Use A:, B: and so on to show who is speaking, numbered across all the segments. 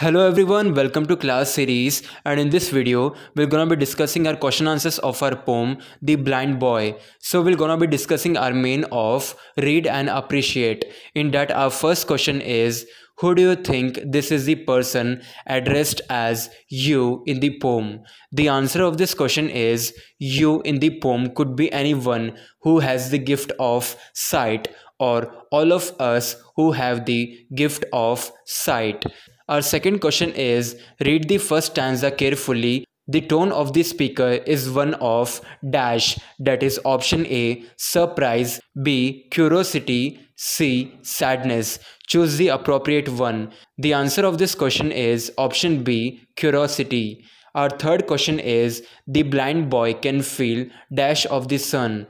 A: Hello everyone, welcome to class series and in this video we're gonna be discussing our question answers of our poem The Blind Boy. So we're gonna be discussing our main of read and appreciate. In that our first question is who do you think this is the person addressed as you in the poem? The answer of this question is you in the poem could be anyone who has the gift of sight or all of us who have the gift of sight. Our second question is read the first stanza carefully. The tone of the speaker is one of dash that is option A surprise B curiosity C sadness choose the appropriate one the answer of this question is option B curiosity our third question is the blind boy can feel dash of the sun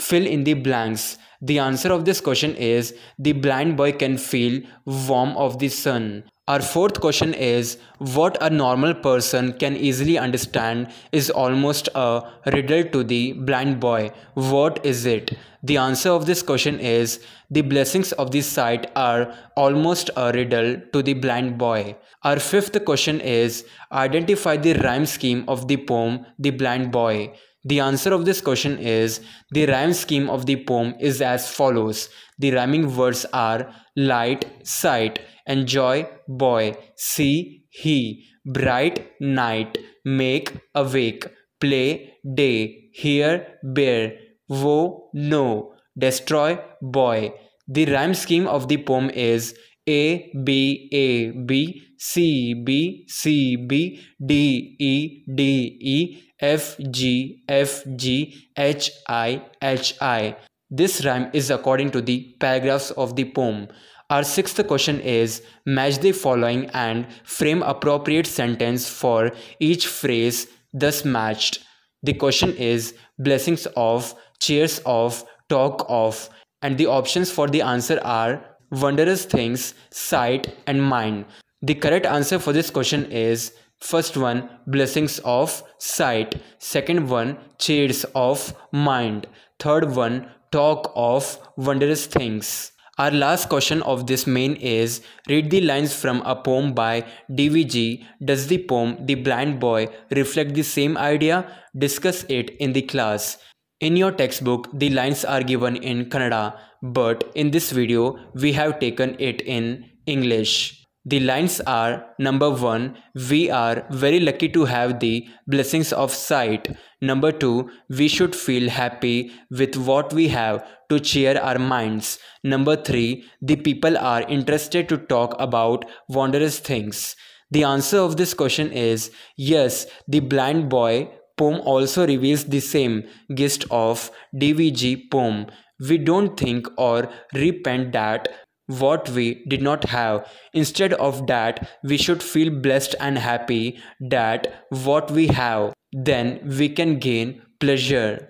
A: Fill in the blanks. The answer of this question is the blind boy can feel warm of the sun. Our fourth question is what a normal person can easily understand is almost a riddle to the blind boy. What is it? The answer of this question is the blessings of this sight are almost a riddle to the blind boy. Our fifth question is identify the rhyme scheme of the poem The Blind Boy. The answer of this question is the rhyme scheme of the poem is as follows. The rhyming words are light, sight, enjoy, boy, see, he, bright, night, make, awake, play, day, hear, bear, woe, no, destroy, boy. The rhyme scheme of the poem is A, B, A, B, C, B, C, B, D, E, D, E, F, G, F, G, H, I, H, I. This rhyme is according to the paragraphs of the poem. Our sixth question is match the following and frame appropriate sentence for each phrase thus matched. The question is blessings of cheers of talk of, and the options for the answer are wondrous things, sight, and mind. The correct answer for this question is first one blessings of sight second one cheers of mind third one talk of wondrous things our last question of this main is read the lines from a poem by dvg does the poem the blind boy reflect the same idea discuss it in the class in your textbook, the lines are given in Kannada, but in this video, we have taken it in English. The lines are number 1. We are very lucky to have the blessings of sight. Number 2. We should feel happy with what we have to cheer our minds. Number 3. The people are interested to talk about wondrous things. The answer of this question is yes, the blind boy poem also reveals the same gist of DVG poem. We don't think or repent that what we did not have. Instead of that, we should feel blessed and happy that what we have. Then we can gain pleasure.